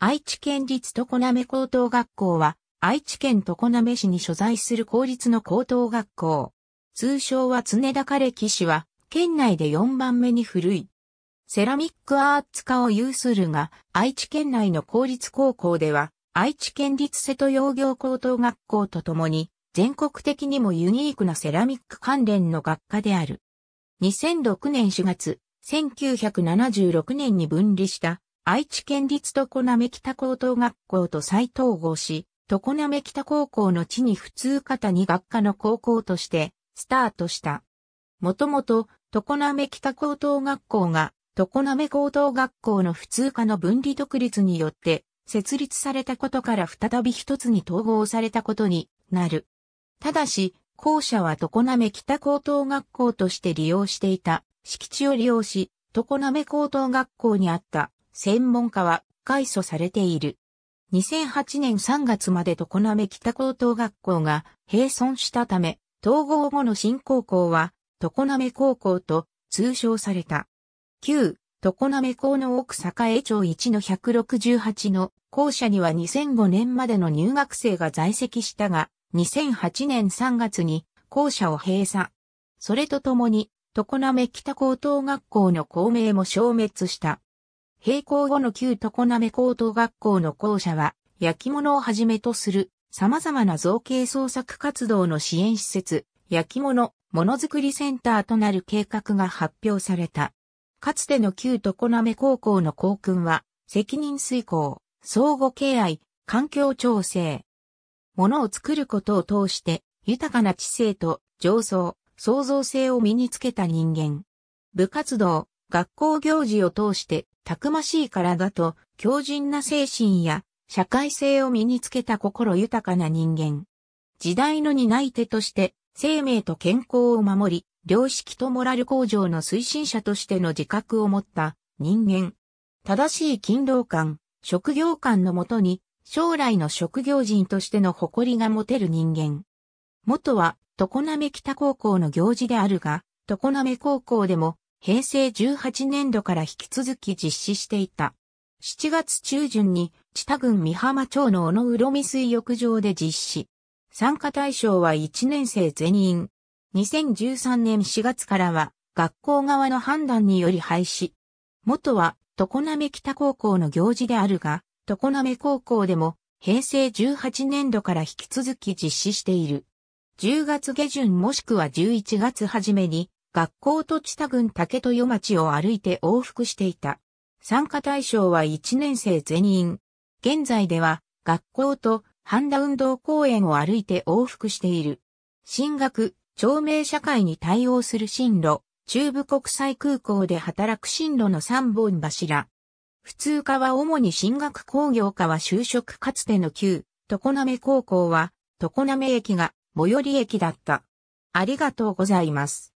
愛知県立常滑高等学校は、愛知県常滑市に所在する公立の高等学校。通称は常高歴史は、県内で4番目に古い。セラミックアーツ科を有するが、愛知県内の公立高校では、愛知県立瀬戸洋業高等学校とともに、全国的にもユニークなセラミック関連の学科である。2006年4月、1976年に分離した愛知県立常滑北高等学校と再統合し、常滑北高校の地に普通型に学科の高校としてスタートした。もともと、常滑北高等学校が、常滑高等学校の普通科の分離独立によって、設立されたことから再び一つに統合されたことになる。ただし、校舎は常滑北高等学校として利用していた敷地を利用し、常滑高等学校にあった専門家は改祖されている。2008年3月まで常滑北高等学校が閉村したため、統合後の新高校は、常滑高校と通称された。旧、常滑校の奥栄町1の168の校舎には2005年までの入学生が在籍したが、2008年3月に校舎を閉鎖。それとともに、常滑北高等学校の校名も消滅した。閉校後の旧常滑高等学校の校舎は、焼き物をはじめとする様々な造形創作活動の支援施設、焼き物、ものづくりセンターとなる計画が発表された。かつての旧常滑高校の校訓は、責任遂行、相互敬愛、環境調整。ものを作ることを通して、豊かな知性と上層、創造性を身につけた人間。部活動、学校行事を通してたくましい体と強靭な精神や社会性を身につけた心豊かな人間。時代の担い手として生命と健康を守り、良識とモラル向上の推進者としての自覚を持った人間。正しい勤労感、職業感のもとに将来の職業人としての誇りが持てる人間。元は常滑北高校の行事であるが、常滑高校でも平成18年度から引き続き実施していた。7月中旬に、北郡美浜町の小野浦美水浴場で実施。参加対象は1年生全員。2013年4月からは、学校側の判断により廃止。元は、常滑北高校の行事であるが、常滑高校でも、平成18年度から引き続き実施している。10月下旬もしくは11月初めに、学校と千田郡竹豊町を歩いて往復していた。参加対象は1年生全員。現在では学校と半田運動公園を歩いて往復している。進学、町名社会に対応する進路、中部国際空港で働く進路の3本柱。普通科は主に進学工業科は就職かつての旧、常滑高校は、常滑駅が最寄り駅だった。ありがとうございます。